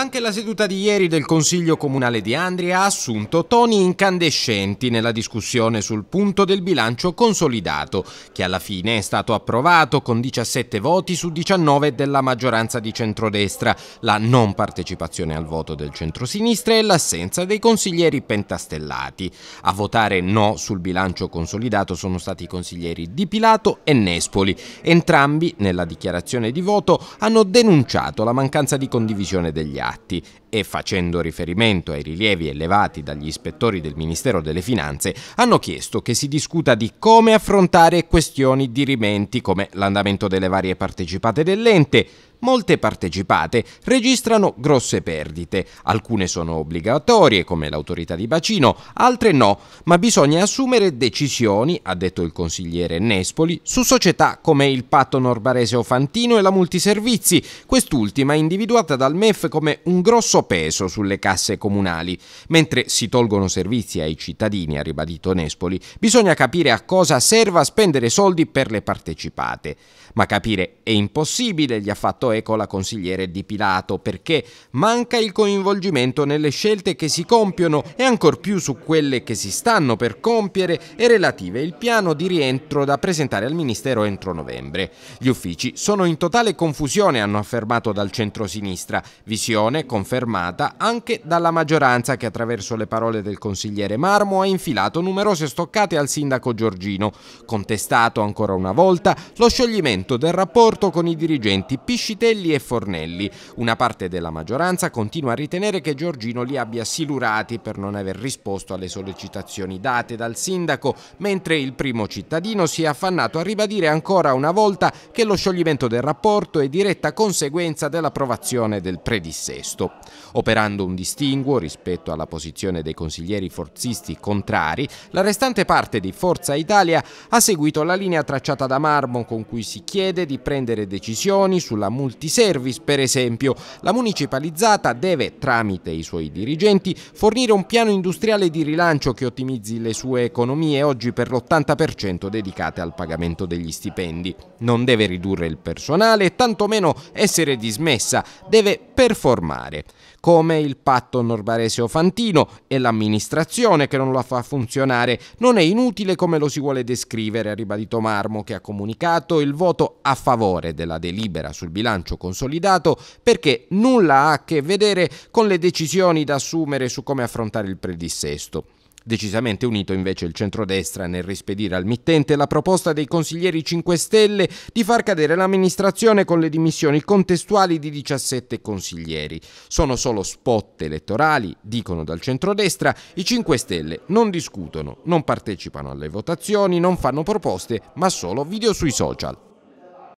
Anche la seduta di ieri del Consiglio Comunale di Andria ha assunto toni incandescenti nella discussione sul punto del bilancio consolidato, che alla fine è stato approvato con 17 voti su 19 della maggioranza di centrodestra, la non partecipazione al voto del centrosinistra e l'assenza dei consiglieri pentastellati. A votare no sul bilancio consolidato sono stati i consiglieri Di Pilato e Nespoli. Entrambi, nella dichiarazione di voto, hanno denunciato la mancanza di condivisione degli atti contratti e, facendo riferimento ai rilievi elevati dagli ispettori del Ministero delle Finanze, hanno chiesto che si discuta di come affrontare questioni dirimenti come l'andamento delle varie partecipate dell'ente, Molte partecipate registrano grosse perdite, alcune sono obbligatorie come l'autorità di bacino, altre no, ma bisogna assumere decisioni, ha detto il consigliere Nespoli, su società come il Patto Norbarese Fantino e la Multiservizi, quest'ultima individuata dal MEF come un grosso peso sulle casse comunali. Mentre si tolgono servizi ai cittadini, ha ribadito Nespoli, bisogna capire a cosa serva spendere soldi per le partecipate. Ma capire è impossibile, gli ha fatto eco la consigliere di Pilato, perché manca il coinvolgimento nelle scelte che si compiono e ancor più su quelle che si stanno per compiere e relative il piano di rientro da presentare al Ministero entro novembre. Gli uffici sono in totale confusione, hanno affermato dal centro-sinistra. visione decisione confermata anche dalla maggioranza che attraverso le parole del consigliere Marmo ha infilato numerose stoccate al sindaco Giorgino, contestato ancora una volta lo scioglimento del rapporto con i dirigenti Piscitelli e Fornelli. Una parte della maggioranza continua a ritenere che Giorgino li abbia silurati per non aver risposto alle sollecitazioni date dal sindaco, mentre il primo cittadino si è affannato a ribadire ancora una volta che lo scioglimento del rapporto è diretta conseguenza dell'approvazione del predissesto sesto. Operando un distinguo rispetto alla posizione dei consiglieri forzisti contrari, la restante parte di Forza Italia ha seguito la linea tracciata da Marmon con cui si chiede di prendere decisioni sulla multiservice, per esempio. La municipalizzata deve, tramite i suoi dirigenti, fornire un piano industriale di rilancio che ottimizzi le sue economie oggi per l'80% dedicate al pagamento degli stipendi. Non deve ridurre il personale, tantomeno essere dismessa, deve performare, come il patto norbaresio ofantino e l'amministrazione che non la fa funzionare. Non è inutile come lo si vuole descrivere, ha ribadito Marmo, che ha comunicato il voto a favore della delibera sul bilancio consolidato perché nulla ha a che vedere con le decisioni da assumere su come affrontare il predissesto. Decisamente unito invece il centrodestra nel rispedire al mittente la proposta dei consiglieri 5 Stelle di far cadere l'amministrazione con le dimissioni contestuali di 17 consiglieri. Sono solo spot elettorali, dicono dal centrodestra, i 5 Stelle non discutono, non partecipano alle votazioni, non fanno proposte, ma solo video sui social.